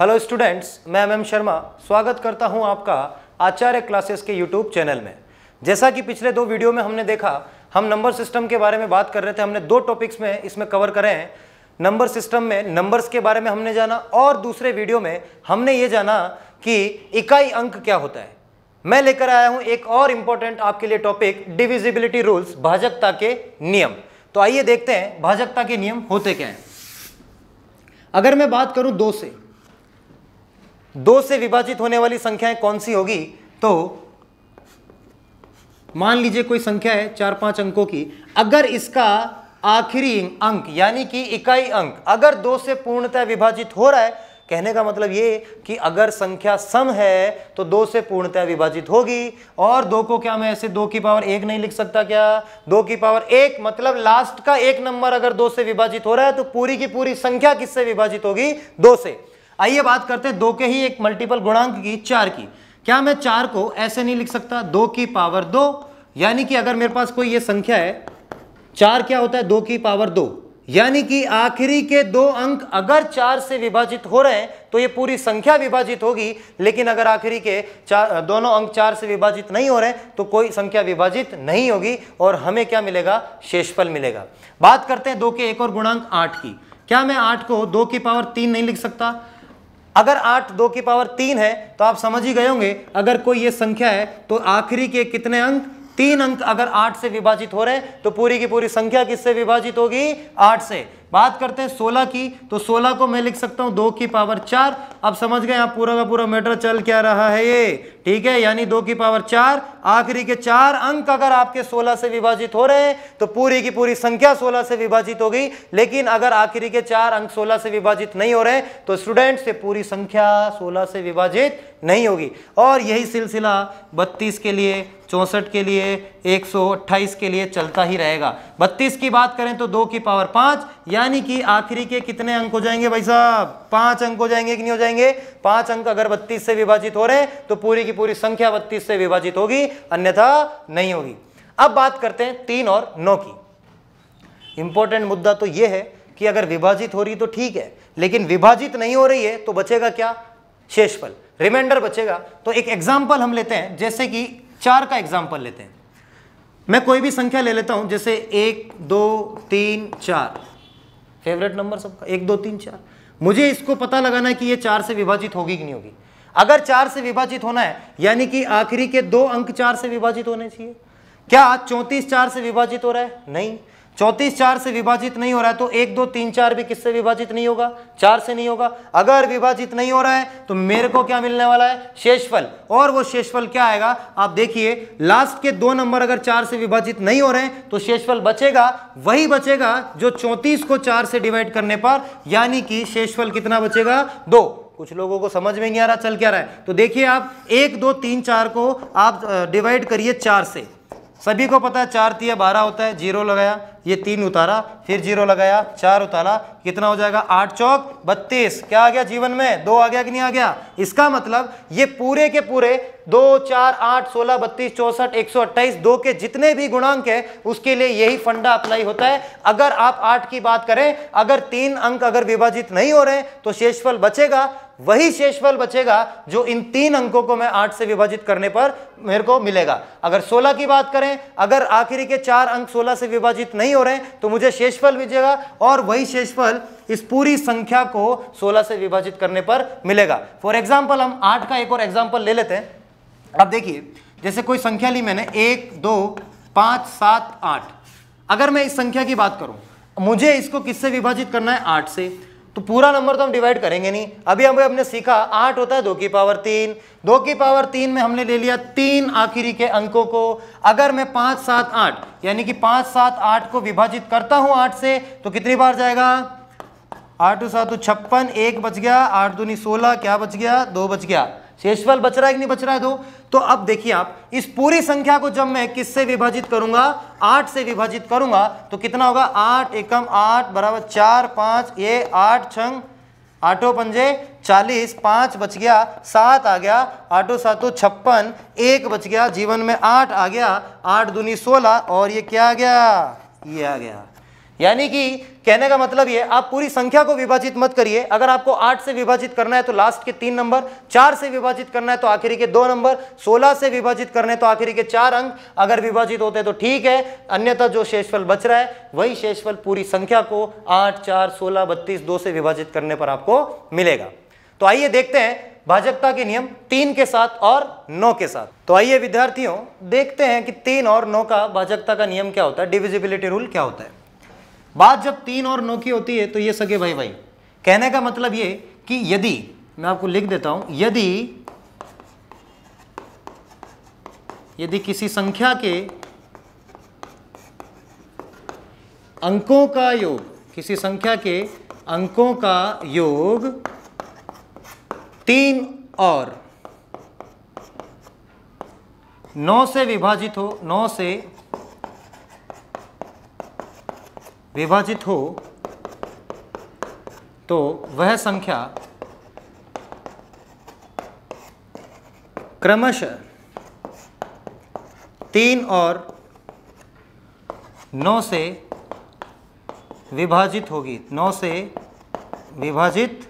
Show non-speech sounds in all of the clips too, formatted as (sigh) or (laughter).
Hello students मैं M M Sharma स्वागत करता हूं आपका आचार्य क्लासेस के यूट्यूब चैनल में जैसा कि पिछले दो वीडियो में हमने देखा हम नंबर सिस्टम के बारे में बात कर रहे थे हमने दो टॉपिक्स में इसमें कवर करे हैं नंबर सिस्टम में नंबर्स के बारे में हमने जाना और दूसरे वीडियो में हमने ये जाना कि इकाई अंक क्या होता है मैं लेकर आया हूँ एक और इम्पोर्टेंट आपके लिए टॉपिक डिविजिबिलिटी रूल्स भाजकता के नियम तो आइए देखते हैं भाजकता के नियम होते क्या हैं अगर मैं बात करूँ दो से दो से विभाजित होने वाली संख्याएं कौन सी होगी तो मान लीजिए कोई संख्या है चार पांच अंकों की अगर इसका आखिरी अंक यानी कि इकाई अंक अगर दो से पूर्णतः विभाजित हो रहा है कहने का मतलब ये कि अगर संख्या सम है तो दो से पूर्णतः विभाजित होगी और दो को क्या मैं ऐसे दो की पावर एक नहीं लिख सकता क्या दो की पावर एक मतलब लास्ट का एक नंबर अगर दो से विभाजित हो रहा है तो पूरी की पूरी संख्या किससे विभाजित होगी दो से आइए बात करते हैं दो के ही एक मल्टीपल गुणांक की चार की क्या मैं चार को ऐसे नहीं लिख सकता दो की पावर दो यानी कि अगर मेरे पास कोई ये संख्या है चार क्या होता है दो की पावर दो यानी कि आखिरी के दो अंक अगर चार से विभाजित हो रहे हैं तो ये पूरी संख्या विभाजित होगी लेकिन अगर आखिरी के चार दोनों अंक चार से विभाजित नहीं हो रहे तो कोई संख्या विभाजित नहीं होगी और हमें क्या मिलेगा शेषफल मिलेगा बात करते हैं दो के एक और गुणांक आठ की क्या मैं आठ को दो की पावर तीन नहीं लिख सकता अगर आठ दो की पावर तीन है तो आप समझ ही गए होंगे अगर कोई ये संख्या है तो आखिरी के कितने अंक तीन अंक अगर आठ से विभाजित हो रहे हैं तो पूरी की पूरी संख्या किससे विभाजित होगी आठ से बात करते हैं सोलह की तो सोलह को मैं लिख सकता हूं दो की पावर चार अब समझ गए आप पूरा का पूरा मैटर चल क्या रहा है ये ठीक है यानी दो की पावर चार आखिरी के चार अंक अगर आपके सोलह से विभाजित हो रहे हैं तो पूरी की पूरी संख्या सोलह से विभाजित होगी लेकिन अगर आखिरी के चार अंक सोलह से विभाजित नहीं हो रहे तो स्टूडेंट से पूरी संख्या सोलह से विभाजित नहीं होगी और यही सिलसिला बत्तीस के लिए चौंसठ के लिए एक के लिए चलता ही रहेगा बत्तीस की बात करें तो दो की पावर पांच यानी कि आखिरी के कितने अंक हो जाएंगे भाई साहब पांच अंक हो जाएंगे कि नहीं हो जाएंगे पांच अंक अगर बत्तीस से विभाजित हो रहे हैं तो पूरी की पूरी संख्या बत्तीस से विभाजित होगी अन्यथा नहीं होगी अब बात करते हैं तीन और नौ की इंपॉर्टेंट मुद्दा तो यह है कि अगर विभाजित हो रही तो ठीक है लेकिन विभाजित नहीं हो रही है तो बचेगा क्या शेषफल रिमाइंडर बचेगा तो एक एग्जाम्पल हम लेते हैं जैसे कि चार का एग्जाम्पल लेते हैं मैं कोई भी संख्या ले लेता हूं जैसे एक दो तीन चार फेवरेट नंबर सबका एक दो तीन चार मुझे इसको पता लगाना है कि ये चार से विभाजित होगी कि नहीं होगी अगर चार से विभाजित होना है यानी कि आखिरी के दो अंक चार से विभाजित होने चाहिए क्या चौंतीस चार से विभाजित हो रहा है नहीं चौतीस चार से विभाजित नहीं हो रहा है तो एक दो तीन चार भी किससे विभाजित नहीं होगा चार से नहीं होगा अगर विभाजित नहीं हो रहा है तो मेरे को क्या मिलने वाला है शेषफल और वो शेषफल क्या आएगा आप देखिए लास्ट के दो नंबर अगर चार से विभाजित नहीं हो रहे हैं तो शेषफल बचेगा वही बचेगा जो चौंतीस को चार से डिवाइड करने पर यानी कि शेषफल कितना बचेगा दो कुछ लोगों को समझ में नहीं आ रहा चल क्या रहा है तो देखिए आप एक दो तीन चार को आप डिवाइड करिए चार से सभी को पता है चार तीय बारह होता है जीरो लगाया ये तीन उतारा फिर जीरो लगाया चार उतारा कितना हो जाएगा आठ चौक बत्तीस क्या आ गया जीवन में दो आ गया कि नहीं आ गया इसका मतलब ये पूरे के पूरे दो चार आठ सोलह बत्तीस चौसठ एक सौ अट्ठाईस दो के जितने भी गुणांक है उसके लिए यही फंडा अप्लाई होता है अगर आप आठ की बात करें अगर तीन अंक अगर विभाजित नहीं हो रहे तो शेषफल बचेगा वही शेषफल बचेगा जो इन तीन अंकों को मैं आठ से विभाजित करने पर मेरे को मिलेगा अगर सोलह की बात करें अगर आखिरी के चार अंक सोलह से विभाजित नहीं हो रहे तो मुझे शेषफल मिलेगा और वही शेषफल इस पूरी संख्या को सोलह से विभाजित करने पर मिलेगा फॉर एग्जाम्पल हम आठ का एक और एग्जाम्पल ले लेते हैं अब देखिए जैसे कोई संख्या ली मैंने एक दो पाँच सात आठ अगर मैं इस संख्या की बात करूँ मुझे इसको किससे विभाजित करना है आठ से तो पूरा नंबर तो हम डिवाइड करेंगे नहीं अभी हमें हमने सीखा आठ होता है दो की पावर तीन दो की पावर तीन में हमने ले लिया तीन आखिरी के अंकों को अगर मैं पाँच सात आठ यानी कि पाँच सात आठ को विभाजित करता हूँ आठ से तो कितनी बार जाएगा आठ सात छप्पन एक बच गया आठ दूनी सोलह क्या बच गया दो बच गया शेषफल बच रहा है कि नहीं बच रहा है दो तो? तो अब देखिए आप इस पूरी संख्या को जब मैं किससे विभाजित करूंगा आठ से विभाजित करूंगा तो कितना होगा आठ एकम आठ बराबर चार पाँच ये आठ छंग आठों पंजे चालीस पाँच बच गया सात आ गया आठों सातों छप्पन एक बच गया जीवन में आठ आ गया आठ दूनी सोलह और ये क्या आ गया ये आ गया यानी कि कहने का मतलब ये आप पूरी संख्या को विभाजित मत करिए अगर आपको आठ से विभाजित करना है तो लास्ट के तीन नंबर चार से विभाजित करना है तो आखिरी के दो नंबर सोलह से विभाजित करने तो आखिरी के चार अंक अगर विभाजित होते तो ठीक है अन्यथा जो शेषफल बच रहा है वही शेषफल पूरी संख्या को आठ चार सोलह बत्तीस दो से विभाजित करने पर आपको मिलेगा तो आइए देखते हैं भाजकता के नियम तीन के साथ और नौ के साथ तो आइए विद्यार्थियों देखते हैं कि तीन और नौ का भाजकता का नियम क्या होता है डिविजिबिलिटी रूल क्या होता है बात जब तीन और नौ की होती है तो ये सगे भाई भाई कहने का मतलब ये कि यदि मैं आपको लिख देता हूं यदि यदि किसी संख्या के अंकों का योग किसी संख्या के अंकों का योग तीन और नौ से विभाजित हो नौ से विभाजित हो तो वह संख्या क्रमशः तीन और नौ से विभाजित होगी नौ से विभाजित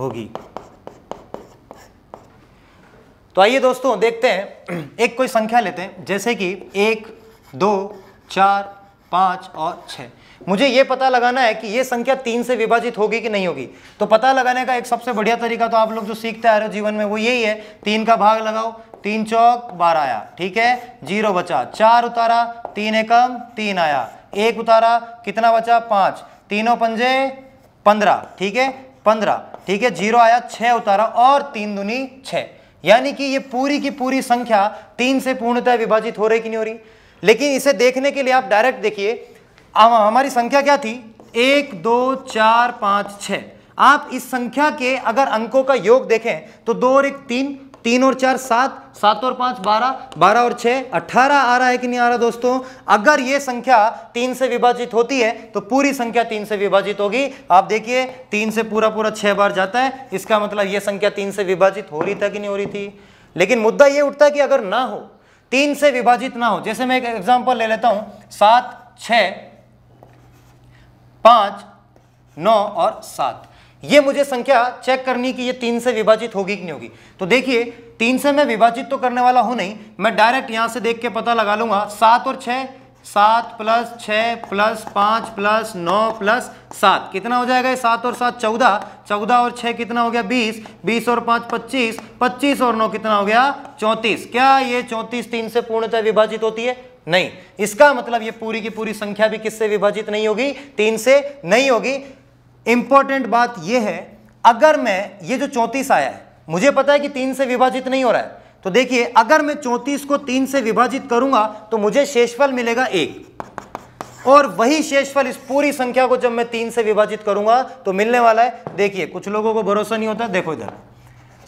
होगी तो आइए दोस्तों देखते हैं एक कोई संख्या लेते हैं जैसे कि एक दो चार पाँच और छः मुझे ये पता लगाना है कि ये संख्या तीन से विभाजित होगी कि नहीं होगी तो पता लगाने का एक सबसे बढ़िया तरीका तो आप लोग जो सीखते आ रहे हो जीवन में वो यही है तीन का भाग लगाओ तीन चौक बारह आया ठीक है जीरो बचा चार उतारा तीन एकम तीन आया एक उतारा कितना बचा पाँच तीनों पंजे पंद्रह ठीक है पंद्रह ठीक है जीरो आया छः उतारा और तीन दुनी छः यानी कि ये पूरी की पूरी संख्या तीन से पूर्णतः विभाजित हो रही कि नहीं हो रही लेकिन इसे देखने के लिए आप डायरेक्ट देखिए हमारी संख्या क्या थी एक दो चार पांच छ आप इस संख्या के अगर अंकों का योग देखें तो दो और एक तीन तीन और चार सात सात और पांच बारह बारह और छ अठारह आ रहा है कि नहीं आ रहा दोस्तों अगर ये संख्या तीन से विभाजित होती है तो पूरी संख्या तीन से विभाजित होगी आप देखिए तीन से पूरा पूरा छह बार जाता है इसका मतलब ये संख्या तीन से विभाजित हो रही था कि नहीं हो रही थी लेकिन मुद्दा ये उठता है कि अगर ना हो तीन से विभाजित ना हो जैसे मैं एक एग्जाम्पल ले लेता हूं सात छ पांच नौ और सात ये मुझे संख्या चेक करनी कि ये तीन से विभाजित होगी कि नहीं होगी तो देखिए तीन से मैं विभाजित तो करने वाला हूं नहीं मैं डायरेक्ट यहां से देख के पता लगा लूंगा सात और छह सात प्लस छः प्लस पाँच प्लस नौ प्लस सात कितना हो जाएगा सात और सात चौदह चौदह और छः कितना हो गया बीस बीस और पाँच पच्चीस पच्चीस और नौ कितना हो गया चौंतीस क्या ये चौंतीस तीन से पूर्णतः विभाजित होती है नहीं इसका मतलब ये पूरी की पूरी संख्या भी किससे विभाजित नहीं होगी तीन से नहीं होगी इंपॉर्टेंट बात यह है अगर मैं ये जो चौंतीस आया है मुझे पता है कि तीन से विभाजित नहीं हो रहा है तो देखिए अगर मैं चौंतीस को तीन से विभाजित करूंगा तो मुझे शेषफल मिलेगा एक और वही शेषफल इस पूरी संख्या को जब मैं तीन से विभाजित करूंगा तो मिलने वाला है देखिए कुछ लोगों को भरोसा नहीं होता देखो इधर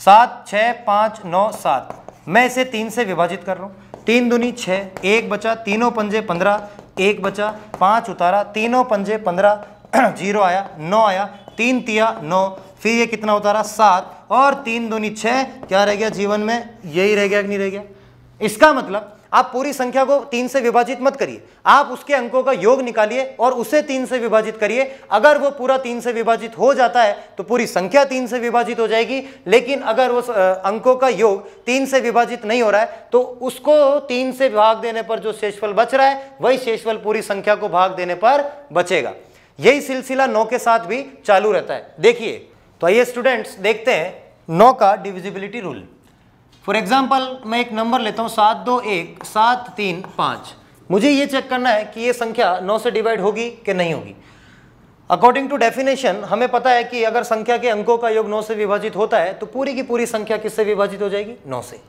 सात छ पांच नौ सात मैं इसे तीन से विभाजित कर रहा हूं तीन दुनी छ एक बचा तीनों पंजे पंद्रह एक बचा पांच उतारा तीनों पंजे पंद्रह (clears throat) जीरो आया नौ आया तीन तिया नौ फिर ये कितना होता रहा सात और तीन दूनी छः क्या रह गया जीवन में यही रह गया कि नहीं रह गया इसका मतलब आप पूरी संख्या को तीन से विभाजित मत करिए आप उसके अंकों का योग निकालिए और उसे तीन से विभाजित करिए अगर वो पूरा तीन से विभाजित हो जाता है तो पूरी संख्या तीन से विभाजित हो जाएगी लेकिन अगर वो अंकों का योग तीन से विभाजित नहीं हो रहा है तो उसको तीन से भाग देने पर जो शेषफल बच रहा है वही शेषफल पूरी संख्या को भाग देने पर बचेगा यही सिलसिला नौ के साथ भी चालू रहता है देखिए तो आइए स्टूडेंट्स देखते हैं नौ का डिविजिबिलिटी रूल फॉर एग्जाम्पल मैं एक नंबर लेता हूँ सात दो एक सात तीन पाँच मुझे ये चेक करना है कि ये संख्या नौ से डिवाइड होगी कि नहीं होगी अकॉर्डिंग टू डेफिनेशन हमें पता है कि अगर संख्या के अंकों का योग नौ से विभाजित होता है तो पूरी की पूरी संख्या किससे विभाजित हो जाएगी नौ से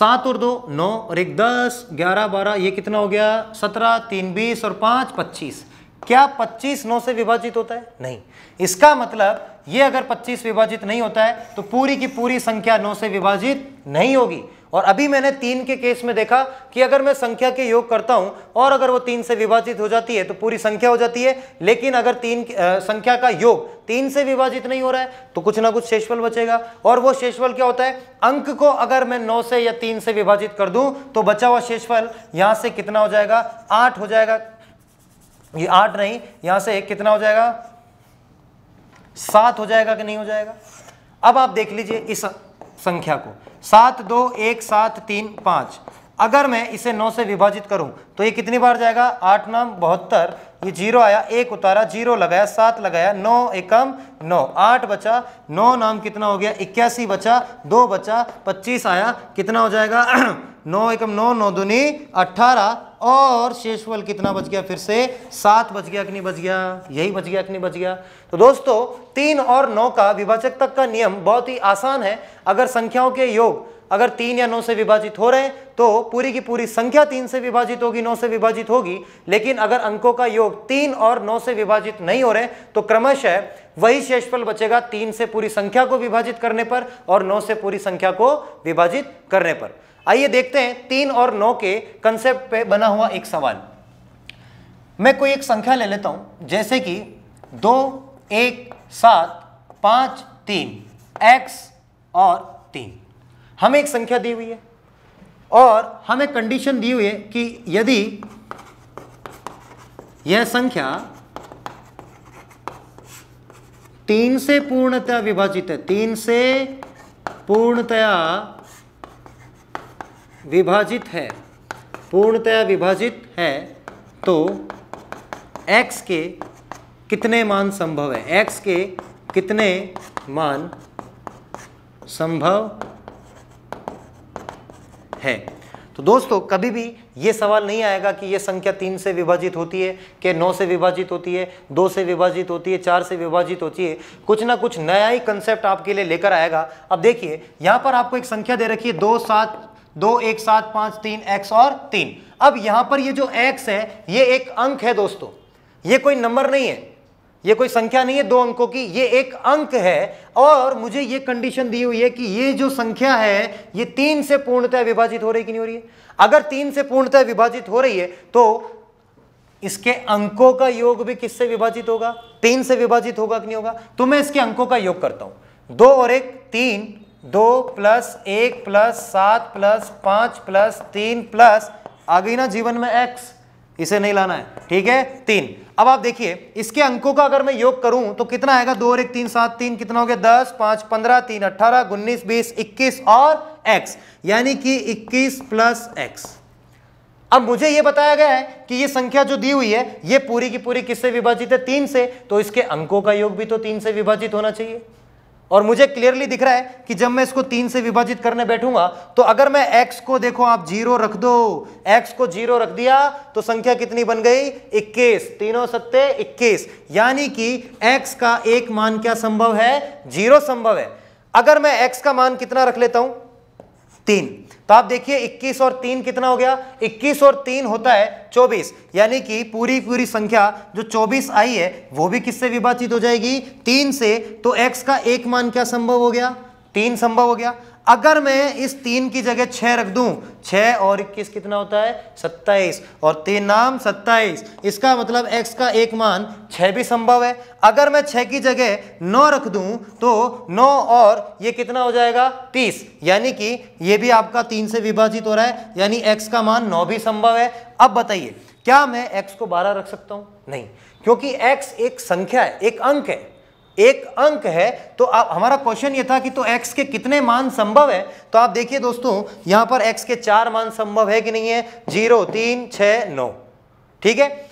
सात और दो नौ और एक दस ग्यारह बारह ये कितना हो गया सत्रह तीन बीस और पाँच पच्चीस क्या 25 नौ से विभाजित होता है नहीं इसका मतलब ये अगर 25 विभाजित नहीं होता है तो पूरी की पूरी संख्या नौ से विभाजित नहीं होगी और अभी मैंने तीन के केस में देखा कि अगर मैं संख्या के योग करता हूं और अगर वो तीन से विभाजित हो जाती है तो पूरी संख्या हो जाती है लेकिन अगर तीन आ, संख्या का योग तीन से विभाजित नहीं हो रहा है तो कुछ ना कुछ शेषफल बचेगा और वो शेषफल क्या होता है अंक को अगर मैं नौ से या तीन से विभाजित कर दूं तो बचा हुआ शेषफल यहां से कितना हो जाएगा आठ हो जाएगा ये आठ नहीं यहाँ से एक कितना हो जाएगा सात हो जाएगा कि नहीं हो जाएगा अब आप देख लीजिए इस संख्या को सात दो एक सात तीन पांच अगर मैं इसे नौ से विभाजित करूं तो ये कितनी बार जाएगा आठ नाम बहत्तर ये जीरो आया एक उतारा जीरो लगाया सात लगाया नौ एकम नौ आठ बचा नौ नाम कितना हो गया इक्यासी बचा दो बचा पच्चीस आया कितना हो जाएगा (clears throat) नौ एकम नौ नौ दुनी अट्ठारह और शेषफल कितना बच गया फिर से सात बच गया कि बच गया यही बच गया कि बच गया तो दोस्तों तीन और नौ का विभाजक तक का नियम बहुत ही आसान है अगर संख्याओं के योग अगर तीन या नौ से विभाजित हो रहे हैं तो पूरी की पूरी संख्या तीन से विभाजित होगी नौ से विभाजित होगी लेकिन अगर अंकों का योग तीन और नौ से विभाजित नहीं हो रहे तो क्रमशः वही शेषफल बचेगा तीन से पूरी संख्या को विभाजित करने पर और नौ से पूरी संख्या को विभाजित करने पर आइए देखते हैं तीन और नौ के कंसेप्ट पे बना हुआ एक सवाल मैं कोई एक संख्या ले लेता हूं जैसे कि दो एक सात पांच तीन एक्स और तीन हमें एक संख्या दी हुई है और हमें कंडीशन दी हुई है कि यदि यह संख्या तीन से पूर्णतया विभाजित है तीन से पूर्णतया विभाजित है पूर्णतया विभाजित है तो x के कितने मान संभव है x के कितने मान संभव है तो दोस्तों कभी भी ये सवाल नहीं आएगा कि ये संख्या तीन से विभाजित होती है कि नौ से विभाजित होती है दो से विभाजित होती है चार से विभाजित होती है कुछ ना कुछ नया ही कंसेप्ट आपके लिए लेकर आएगा अब देखिए यहाँ पर आपको एक संख्या दे रखी है दो सात दो एक सात पांच तीन एक्स और तीन अब यहां पर ये जो एक्स है ये एक अंक है दोस्तों ये कोई नंबर नहीं है ये कोई संख्या नहीं है दो अंकों की ये एक अंक है और मुझे ये कंडीशन दी हुई है कि ये जो संख्या है ये तीन से पूर्णतः विभाजित हो रही कि नहीं हो रही है अगर तीन से पूर्णतः विभाजित हो रही है तो इसके अंकों का योग भी किससे विभाजित होगा तीन से विभाजित होगा कि नहीं होगा तो मैं इसके अंकों का योग करता हूं दो और एक तीन दो प्लस एक प्लस सात प्लस पांच प्लस तीन प्लस आ गई ना जीवन में एक्स इसे नहीं लाना है ठीक है तीन अब आप देखिए इसके अंकों का अगर मैं योग करूं तो कितना आएगा दो और एक तीन सात तीन कितना हो गया दस पांच पंद्रह तीन अट्ठारह उन्नीस बीस इक्कीस और एक्स यानी कि इक्कीस प्लस एक्स अब मुझे यह बताया गया है कि ये संख्या जो दी हुई है ये पूरी की पूरी किससे विभाजित है तीन से तो इसके अंकों का योग भी तो तीन से विभाजित होना चाहिए और मुझे क्लियरली दिख रहा है कि जब मैं इसको तीन से विभाजित करने बैठूंगा तो अगर मैं x को देखो आप जीरो रख दो x को जीरो रख दिया तो संख्या कितनी बन गई इक्कीस तीनों सत्ते इक्कीस यानी कि x का एक मान क्या संभव है जीरो संभव है अगर मैं x का मान कितना रख लेता हूं तीन तो आप देखिए 21 और तीन कितना हो गया 21 और तीन होता है 24 यानी कि पूरी पूरी संख्या जो 24 आई है वो भी किससे विभाजित हो जाएगी तीन से तो x का एक मान क्या संभव हो गया तीन संभव हो गया अगर मैं इस तीन की जगह छः रख दूं छः और इक्कीस कितना होता है सत्ताईस और तीन नाम सत्ताईस इसका मतलब एक्स का एक मान छः भी संभव है अगर मैं छः की जगह नौ रख दूं तो नौ और ये कितना हो जाएगा तीस यानी कि ये भी आपका तीन से विभाजित हो रहा है यानी एक्स का मान नौ भी संभव है अब बताइए क्या मैं एक्स को बारह रख सकता हूँ नहीं क्योंकि एक्स एक संख्या है एक अंक है एक अंक है तो आप हमारा क्वेश्चन ये था कि तो एक्स के कितने मान संभव है तो आप देखिए दोस्तों यहां पर एक्स के चार मान संभव है कि नहीं है जीरो तीन छ नौ ठीक है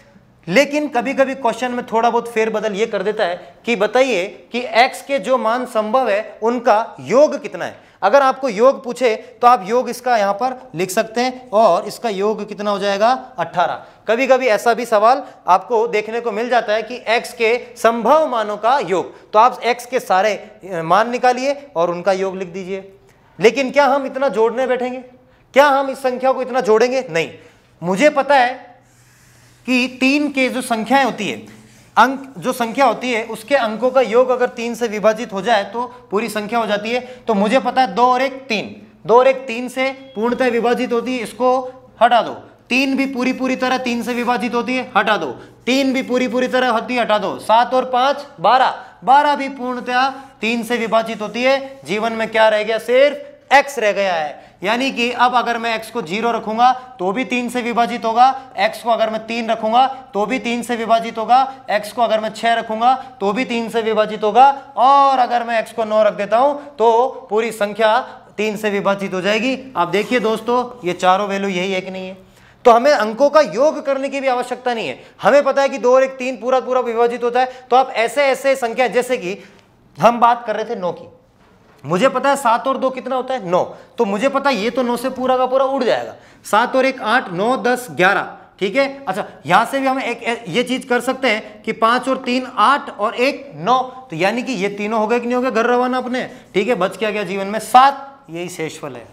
लेकिन कभी कभी क्वेश्चन में थोड़ा बहुत फेरबदल ये कर देता है कि बताइए कि एक्स के जो मान संभव है उनका योग कितना है अगर आपको योग पूछे तो आप योग इसका यहाँ पर लिख सकते हैं और इसका योग कितना हो जाएगा अट्ठारह कभी कभी ऐसा भी सवाल आपको देखने को मिल जाता है कि x के संभव मानों का योग तो आप x के सारे मान निकालिए और उनका योग लिख दीजिए लेकिन क्या हम इतना जोड़ने बैठेंगे क्या हम इस संख्या को इतना जोड़ेंगे नहीं मुझे पता है कि तीन के जो संख्याएं होती है अंक जो संख्या होती है उसके अंकों का योग अगर तीन से विभाजित हो जाए तो पूरी संख्या हो जाती है तो मुझे पता है दो और एक तीन दो और एक तीन से पूर्णतः विभाजित होती है इसको हटा दो तीन भी पूरी पूरी तरह तीन से विभाजित होती है हटा दो तीन भी पूरी पूरी तरह होती है हटा दो सात और पांच बारह बारह भी पूर्णतया तीन से विभाजित होती है जीवन में क्या रह गया सिर्फ एक्स रह गया है यानी कि अब अगर मैं एक्स को जीरो रखूंगा तो भी तीन से विभाजित होगा एक्स को अगर मैं तीन रखूंगा तो भी तीन से विभाजित होगा एक्स को अगर मैं छह रखूंगा तो भी तीन से विभाजित होगा और अगर मैं एक्स को नौ रख देता हूं तो पूरी संख्या तीन से विभाजित हो जाएगी आप देखिए दोस्तों ये चारों वैल्यू यही है कि नहीं है तो हमें अंकों का योग करने की भी आवश्यकता नहीं है हमें पता है कि दो और एक तीन पूरा पूरा विभाजित होता है तो आप ऐसे ऐसे संख्या जैसे कि हम बात कर रहे थे नौ की मुझे पता है सात और दो कितना होता है नौ तो मुझे पता है ये तो नौ से पूरा का पूरा उड़ जाएगा सात और एक आठ नौ दस ग्यारह ठीक है अच्छा यहां से भी हम एक, ये चीज कर सकते हैं कि पांच और तीन आठ और एक नौ तो यानी कि ये तीनों हो गए कि नहीं हो गए घर रवाना अपने ठीक है बच क्या गया जीवन में सात यही शेषफल है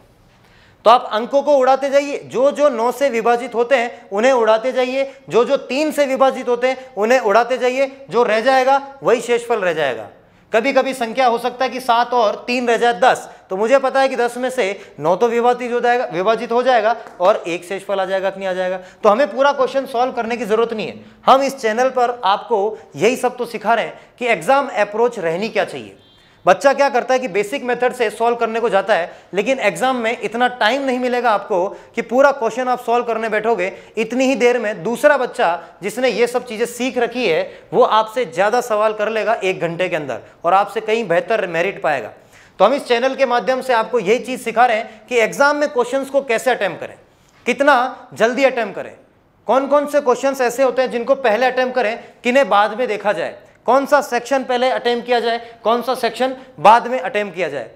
तो आप अंकों को उड़ाते जाइए जो जो नौ से विभाजित होते हैं उन्हें उड़ाते जाइए जो जो तीन से विभाजित होते हैं उन्हें उड़ाते जाइए जो रह जाएगा वही शेषफल रह जाएगा कभी कभी संख्या हो सकता है कि सात और तीन रह जाए दस तो मुझे पता है कि दस में से नौ तो विभाजित हो जाएगा विभाजित हो जाएगा और एक शेषफल आ जाएगा कि नहीं आ जाएगा तो हमें पूरा क्वेश्चन सॉल्व करने की जरूरत नहीं है हम इस चैनल पर आपको यही सब तो सिखा रहे हैं कि एग्जाम अप्रोच रहनी क्या चाहिए बच्चा क्या करता है कि बेसिक मेथड से सॉल्व करने को जाता है लेकिन एग्जाम में इतना टाइम नहीं मिलेगा आपको कि पूरा क्वेश्चन आप सॉल्व करने बैठोगे इतनी ही देर में दूसरा बच्चा जिसने ये सब चीज़ें सीख रखी है वो आपसे ज़्यादा सवाल कर लेगा एक घंटे के अंदर और आपसे कहीं बेहतर मेरिट पाएगा तो हम इस चैनल के माध्यम से आपको यही चीज़ सिखा रहे हैं कि एग्जाम में क्वेश्चन को कैसे अटैम्प करें कितना जल्दी अटैम्प करें कौन कौन से क्वेश्चंस ऐसे होते हैं जिनको पहले अटैम्प करें किन्हें बाद में देखा जाए कौन सा सेक्शन पहले अटेम्प किया जाए कौन सा सेक्शन बाद में अटेम्प किया जाए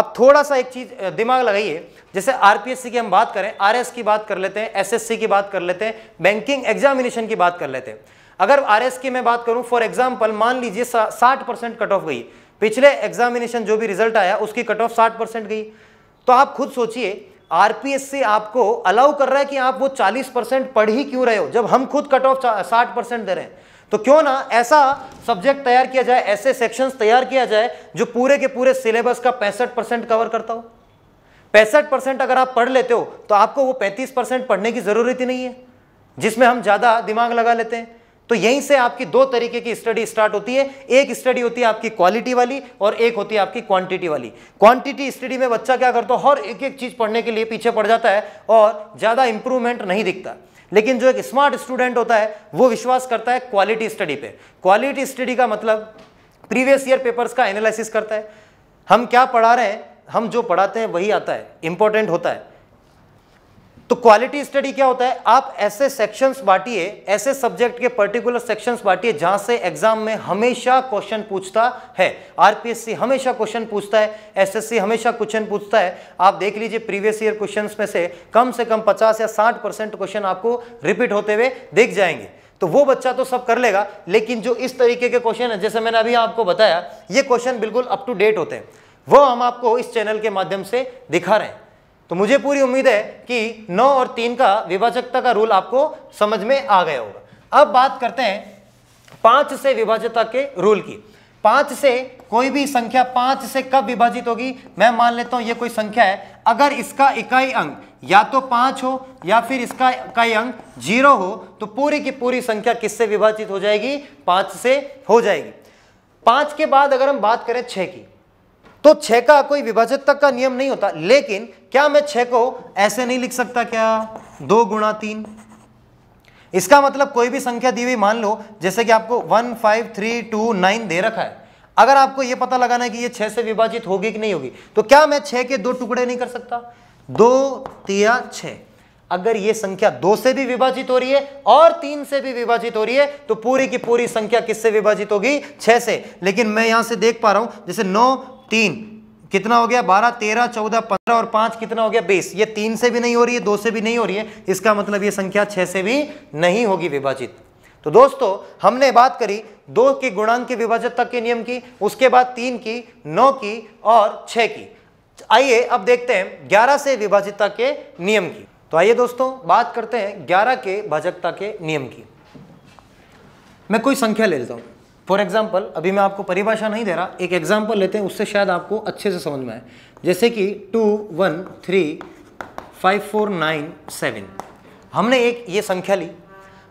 आप थोड़ा सा एक चीज दिमाग लगाइए जैसे आरपीएससी की हम बात करें आरएस की बात कर लेते हैं एसएससी की बात कर लेते हैं बैंकिंग एग्जामिनेशन की बात कर लेते हैं अगर आरएस की मैं बात करूं फॉर एग्जांपल मान लीजिए साठ परसेंट कट ऑफ गई पिछले एग्जामिनेशन जो भी रिजल्ट आया उसकी कट ऑफ साठ परसेंट गई तो आप खुद सोचिए आरपीएससी आपको अलाउ कर रहा है कि आप वो चालीस परसेंट पढ़ ही क्यों रहे हो जब हम खुद कट ऑफ साठ परसेंट दे रहे हैं तो क्यों ना ऐसा सब्जेक्ट तैयार किया जाए ऐसे सेक्शंस तैयार किया जाए जो पूरे के पूरे सिलेबस का पैंसठ परसेंट कवर करता हो पैंसठ परसेंट अगर आप पढ़ लेते हो तो आपको वो पैंतीस परसेंट पढ़ने की ज़रूरत ही नहीं है जिसमें हम ज़्यादा दिमाग लगा लेते हैं तो यहीं से आपकी दो तरीके की स्टडी स्टार्ट होती है एक स्टडी होती है आपकी क्वालिटी वाली और एक होती है आपकी क्वांटिटी वाली क्वांटिटी स्टडी में बच्चा क्या करता है हर एक एक चीज़ पढ़ने के लिए पीछे पड़ जाता है और ज़्यादा इंप्रूवमेंट नहीं दिखता लेकिन जो एक स्मार्ट स्टूडेंट होता है वो विश्वास करता है क्वालिटी स्टडी पे क्वालिटी स्टडी का मतलब प्रीवियस ईयर पेपर्स का एनालिसिस करता है हम क्या पढ़ा रहे हैं हम जो पढ़ाते हैं वही आता है इंपॉर्टेंट होता है तो क्वालिटी स्टडी क्या होता है आप ऐसे सेक्शंस बांटिए ऐसे सब्जेक्ट के पर्टिकुलर सेक्शंस बांटिए जहां से एग्जाम में हमेशा क्वेश्चन पूछता है आरपीएससी हमेशा क्वेश्चन पूछता है एसएससी हमेशा क्वेश्चन पूछता है आप देख लीजिए प्रीवियस ईयर क्वेश्चन में से कम से कम पचास या साठ क्वेश्चन आपको रिपीट होते हुए देख जाएंगे तो वो बच्चा तो सब कर लेगा लेकिन जो इस तरीके के क्वेश्चन है जैसे मैंने अभी आपको बताया ये क्वेश्चन बिल्कुल अप टू डेट होते हैं वो हम आपको इस चैनल के माध्यम से दिखा रहे हैं तो मुझे पूरी उम्मीद है कि नौ और तीन का विभाजकता का रूल आपको समझ में आ गया होगा अब बात करते हैं पांच से विभाजकता के रूल की पांच से कोई भी संख्या पांच से कब विभाजित होगी मैं मान लेता हूं ये कोई संख्या है अगर इसका इकाई अंक या तो पांच हो या फिर इसका इकाई अंक जीरो हो तो पूरी की पूरी संख्या किससे विभाजित हो जाएगी पांच से हो जाएगी पांच के बाद अगर हम बात करें छह की तो छ का कोई विभाजित तक का नियम नहीं होता लेकिन क्या मैं छह को ऐसे नहीं लिख सकता क्या दो गुणा तीन इसका मतलब कोई भी संख्या दी हुई मान लो जैसे कि आपको one five three two nine दे रखा है अगर आपको यह पता लगाना है कि यह छह से विभाजित होगी कि नहीं होगी तो क्या मैं छह के दो टुकड़े नहीं कर सकता दो तिया छ अगर यह संख्या दो से भी विभाजित हो रही है और तीन से भी विभाजित हो रही है तो पूरी की पूरी संख्या किससे विभाजित होगी छह से लेकिन मैं यहां से देख पा रहा हूं जैसे नौ तीन कितना हो गया बारह तेरह चौदह पंद्रह और पांच कितना हो गया बीस ये तीन से भी नहीं हो रही है दो से भी नहीं हो रही है इसका मतलब ये संख्या छह से भी नहीं होगी विभाजित तो दोस्तों हमने बात करी दो के गुणांक के विभाजित तक के नियम की उसके बाद तीन की नौ की और छह की आइए अब देखते हैं ग्यारह से विभाजितता के नियम की तो आइए दोस्तों बात करते हैं ग्यारह के भाजकता के नियम की मैं कोई संख्या ले लेता हूं फॉर एग्जाम्पल अभी मैं आपको परिभाषा नहीं दे रहा एक एग्जाम्पल लेते हैं उससे शायद आपको अच्छे से समझ में आए जैसे कि two one three five four nine seven हमने एक ये संख्या ली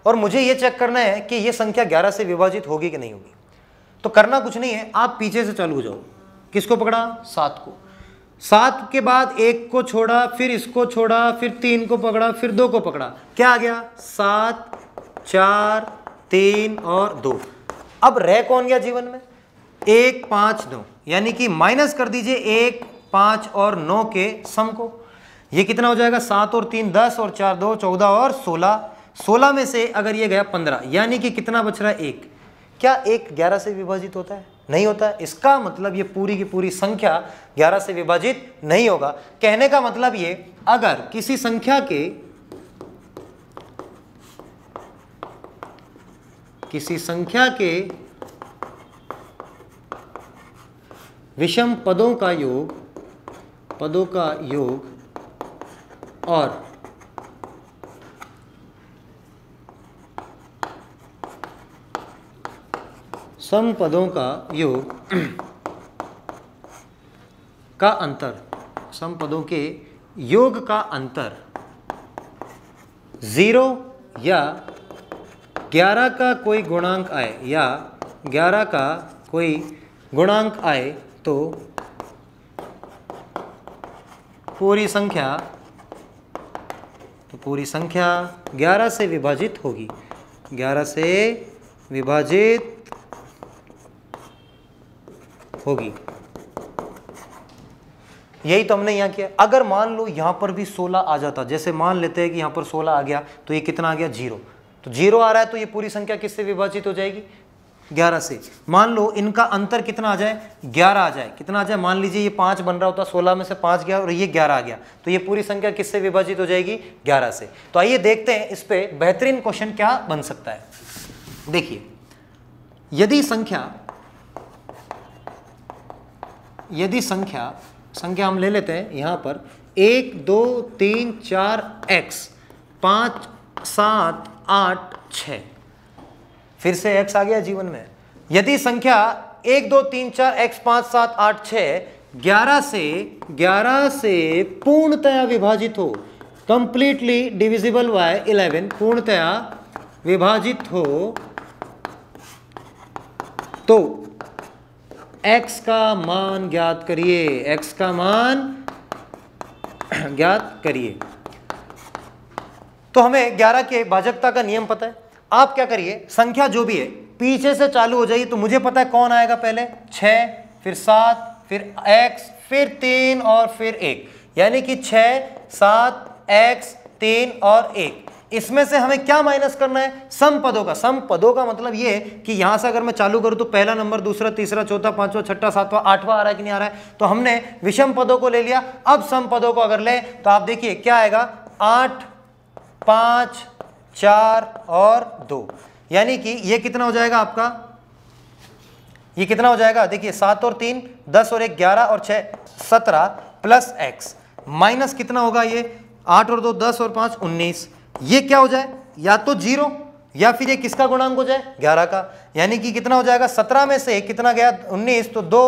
और मुझे ये चेक करना है कि ये संख्या ग्यारह से विभाजित होगी कि नहीं होगी तो करना कुछ नहीं है आप पीछे से चालू हो जाओ किसको पकड़ा सात को सात के बाद एक को छोड़ा फिर इसको छोड़ा फिर तीन को पकड़ा फिर दो को पकड़ा क्या आ गया सात चार तीन और दो अब रह कौन गया जीवन में एक पांच दो यानी कि माइनस कर दीजिए एक पांच और नौ के सम को ये कितना हो जाएगा सात और तीन दस और चार दो चौदह और सोलह सोलह में से अगर ये गया पंद्रह यानी कि कितना बच रहा है एक क्या एक ग्यारह से विभाजित होता है नहीं होता इसका मतलब ये पूरी की पूरी संख्या ग्यारह से विभाजित नहीं होगा कहने का मतलब ये अगर किसी संख्या के किसी संख्या के विषम पदों का योग पदों का योग और सम पदों का योग (clears throat) का अंतर सम पदों के योग का अंतर जीरो या ग्यारह का कोई गुणांक आए या ग्यारह का कोई गुणांक आए तो पूरी संख्या तो पूरी संख्या 11 से विभाजित होगी 11 से विभाजित होगी यही तो हमने यहाँ किया अगर मान लो यहाँ पर भी 16 आ जाता जैसे मान लेते हैं कि यहाँ पर 16 आ गया तो ये कितना आ गया जीरो तो जीरो आ रहा है तो ये पूरी संख्या किससे विभाजित हो जाएगी 11 से मान लो इनका अंतर कितना आ जाए 11 आ जाए कितना आ जाए मान लीजिए ये पाँच बन रहा होता है सोलह में से पाँच गया और ये 11 आ गया तो ये पूरी संख्या किससे विभाजित हो जाएगी 11 से तो आइए देखते हैं इस पर बेहतरीन क्वेश्चन क्या बन सकता है देखिए यदि संख्या यदि संख्या संख्या हम ले लेते हैं यहाँ पर एक दो तीन चार एक्स पाँच सात आठ छ फिर से एक्स आ गया जीवन में यदि संख्या एक दो तीन चार एक्स पांच सात आठ छ ग्यारह से ग्यारह से पूर्णतया विभाजित हो कंप्लीटली डिविजिबल वाय इलेवन पूर्णतया विभाजित हो तो x का मान ज्ञात करिए x का मान ज्ञात करिए तो हमें ग्यारह के भाजकता का नियम पता है आप क्या करिए संख्या जो भी है पीछे से चालू हो जाइए तो मुझे पता है कौन आएगा पहले छ फिर सात फिर एक्स फिर तीन और फिर एक यानी कि छ सात एक्स तीन और एक इसमें से हमें क्या माइनस करना है सम पदों का सम पदों का मतलब ये कि यहां से अगर मैं चालू करूँ तो पहला नंबर दूसरा तीसरा चौथा पांचवा छठा सातवां आठवां आ रहा है कि नहीं आ रहा है तो हमने विषम पदों को ले लिया अब सम पदों को अगर ले तो आप देखिए क्या आएगा आठ पाँच चार और दो यानी कि ये कितना हो जाएगा आपका ये कितना हो जाएगा देखिए सात और तीन दस और एक ग्यारह और छः सत्रह प्लस एक्स माइनस कितना होगा ये आठ और दो दस और पाँच उन्नीस ये क्या हो जाए या तो जीरो या फिर ये किसका गुणांक हो जाए ग्यारह का यानी कि कितना हो जाएगा सत्रह में से कितना गया उन्नीस तो दो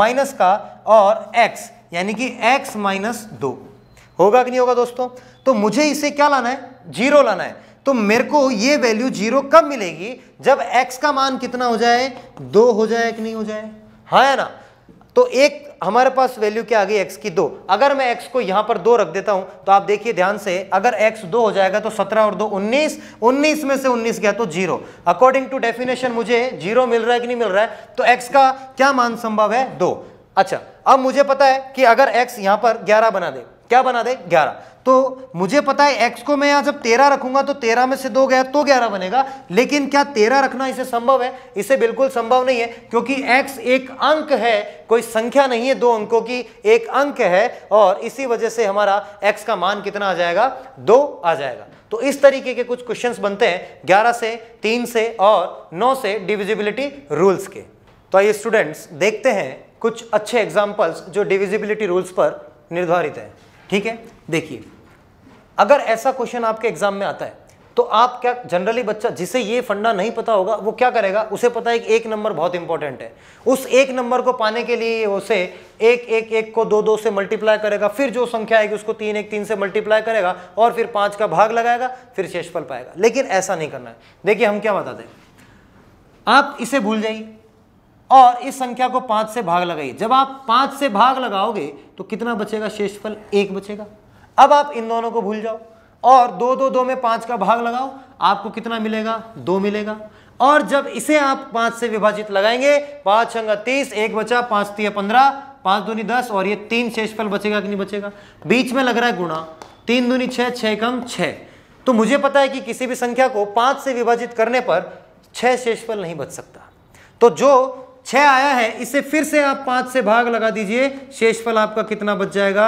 माइनस का और एक्स यानी कि एक्स माइनस दो होगा कि नहीं होगा दोस्तों तो मुझे इसे क्या लाना है जीरो लाना है तो मेरे को ये वैल्यू जीरो कब मिलेगी जब एक्स का मान कितना हो जाए दो हो जाए कि नहीं हो जाए हाँ है ना तो एक हमारे पास वैल्यू क्या आ गई एक्स की दो अगर मैं एक्स को यहां पर दो रख देता हूं तो आप देखिए ध्यान से अगर एक्स दो हो जाएगा तो सत्रह और दो उन्नीस उन्नीस में से उन्नीस गया तो जीरो अकॉर्डिंग टू डेफिनेशन मुझे जीरो मिल रहा है कि नहीं मिल रहा है तो एक्स का क्या मान संभव है दो अच्छा अब मुझे पता है कि अगर एक्स यहां पर ग्यारह बना दे क्या बना दे ग्यारह तो मुझे पता है एक्स को मैं यहाँ जब तेरह रखूंगा तो तेरह में से दो गया तो ग्यारह बनेगा लेकिन क्या तेरह रखना इसे संभव है इसे बिल्कुल संभव नहीं है क्योंकि एक्स एक अंक है कोई संख्या नहीं है दो अंकों की एक अंक है और इसी वजह से हमारा एक्स का मान कितना आ जाएगा दो आ जाएगा तो इस तरीके के कुछ क्वेश्चंस बनते हैं 11 से 3 से और 9 से डिविजिबिलिटी रूल्स के तो आइए स्टूडेंट्स देखते हैं कुछ अच्छे एग्जाम्पल्स जो डिविजिबिलिटी रूल्स पर निर्धारित है ठीक है देखिए अगर ऐसा क्वेश्चन आपके एग्जाम में आता है तो आप क्या जनरली बच्चा जिसे ये फंडा नहीं पता होगा वो क्या करेगा उसे पता है कि एक नंबर बहुत इंपॉर्टेंट है उस एक नंबर को पाने के लिए उसे एक एक एक को दो दो से मल्टीप्लाई करेगा फिर जो संख्या आएगी उसको तीन एक तीन से मल्टीप्लाई करेगा और फिर पाँच का भाग लगाएगा फिर शेषफल पाएगा लेकिन ऐसा नहीं करना है देखिए हम क्या बताते हैं आप इसे भूल जाइए और इस संख्या को पाँच से भाग लगाइए जब आप पाँच से भाग लगाओगे तो कितना बचेगा शेषफल एक बचेगा अब आप इन दोनों को भूल जाओ और दो दो दो में पांच का भाग लगाओ आपको कितना मिलेगा दो मिलेगा और जब इसे आप पांच से विभाजित लगाएंगे पांच छंगा तीस एक बचा पांच तीय पंद्रह पांच दूनी दस और ये तीन शेषफल बचेगा कि नहीं बचेगा बीच में लग रहा है गुणा तीन दूनी छह छः कम छह तो मुझे पता है कि किसी भी संख्या को पांच से विभाजित करने पर छह शेषफल नहीं बच सकता तो जो छः आया है इसे फिर से आप पांच से भाग लगा दीजिए शेषफल आपका कितना बच जाएगा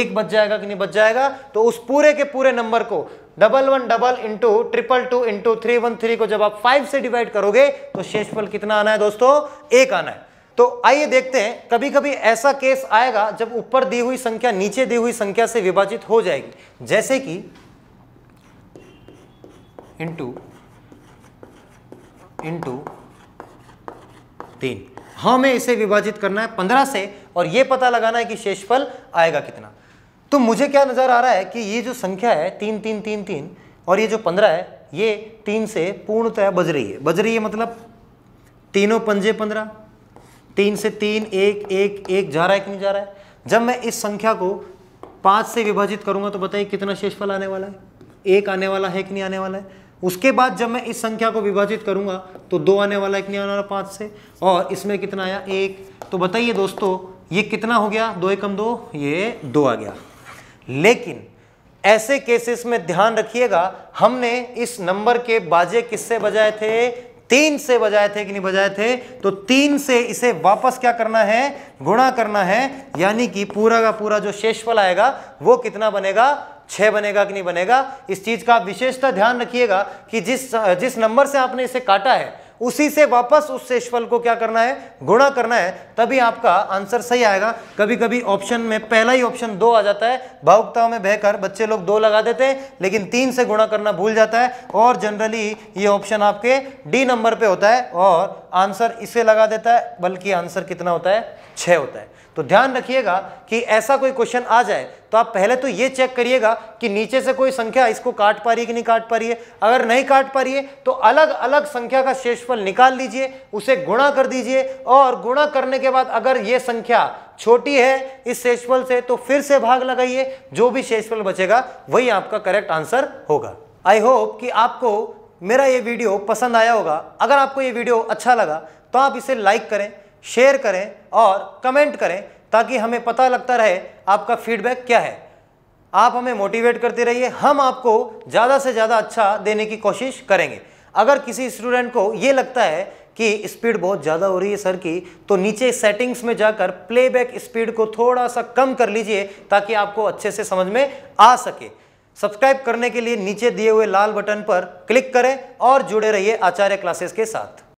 एक बच जाएगा कि नहीं बच जाएगा तो उस पूरे के पूरे नंबर को double one double into triple two into three one three को जब आप फाइव से डिवाइड करोगे तो शेषफल कितना आना है दोस्तों एक आना है तो आइए देखते हैं कभी कभी ऐसा केस आएगा जब ऊपर दी हुई संख्या नीचे दी हुई संख्या से विभाजित हो जाएगी जैसे कि इंटू इंटू तीन हाँ, हमें इसे विभाजित करना है पंद्रह से और ये पता लगाना है कि शेषफल आएगा कितना तो मुझे क्या नज़र आ रहा है कि ये जो संख्या है तीन तीन तीन तीन और ये जो पंद्रह है ये तीन से पूर्णतः बज रही है बज रही है मतलब तीनों पंजे पंद्रह तीन से तीन एक एक एक जा रहा है कि नहीं जा रहा है जब मैं इस संख्या को पाँच से विभाजित करूंगा तो बताइए कितना शेषफल आने वाला है एक आने वाला है कि नहीं आने वाला है उसके बाद जब मैं इस संख्या को विभाजित करूंगा तो दो आने वाला एक नहीं आने वाला पाँच से और इसमें कितना आया एक तो बताइए दोस्तों ये कितना हो गया दो एकम दो ये दो आ गया लेकिन ऐसे केसेस में ध्यान रखिएगा हमने इस नंबर के बाजे किससे बजाए थे तीन से बजाए थे कि नहीं बजाए थे तो तीन से इसे वापस क्या करना है गुणा करना है यानी कि पूरा का पूरा जो शेषफल आएगा वो कितना बनेगा छः बनेगा कि नहीं बनेगा इस चीज़ का आप विशेषता ध्यान रखिएगा कि जिस जिस नंबर से आपने इसे काटा है उसी से वापस उस शेषफल को क्या करना है गुणा करना है तभी आपका आंसर सही आएगा कभी कभी ऑप्शन में पहला ही ऑप्शन दो आ जाता है भावुकताओं में बहकर बच्चे लोग दो लगा देते हैं लेकिन तीन से गुणा करना भूल जाता है और जनरली ये ऑप्शन आपके डी नंबर पे होता है और आंसर इसे लगा देता है बल्कि आंसर कितना होता है छः होता है तो ध्यान रखिएगा कि ऐसा कोई क्वेश्चन आ जाए तो आप पहले तो ये चेक करिएगा कि नीचे से कोई संख्या इसको काट पा रही है कि नहीं काट पा रही है अगर नहीं काट पा रही है तो अलग अलग संख्या का शेषफल निकाल लीजिए उसे गुणा कर दीजिए और गुणा करने के बाद अगर ये संख्या छोटी है इस शेषफल से तो फिर से भाग लगाइए जो भी शेषफल बचेगा वही आपका करेक्ट आंसर होगा आई होप कि आपको मेरा ये वीडियो पसंद आया होगा अगर आपको ये वीडियो अच्छा लगा तो आप इसे लाइक करें शेयर करें और कमेंट करें ताकि हमें पता लगता रहे आपका फीडबैक क्या है आप हमें मोटिवेट करते रहिए हम आपको ज़्यादा से ज़्यादा अच्छा देने की कोशिश करेंगे अगर किसी स्टूडेंट को ये लगता है कि स्पीड बहुत ज़्यादा हो रही है सर की तो नीचे सेटिंग्स में जाकर प्लेबैक स्पीड को थोड़ा सा कम कर लीजिए ताकि आपको अच्छे से समझ में आ सके सब्सक्राइब करने के लिए नीचे दिए हुए लाल बटन पर क्लिक करें और जुड़े रहिए आचार्य क्लासेस के साथ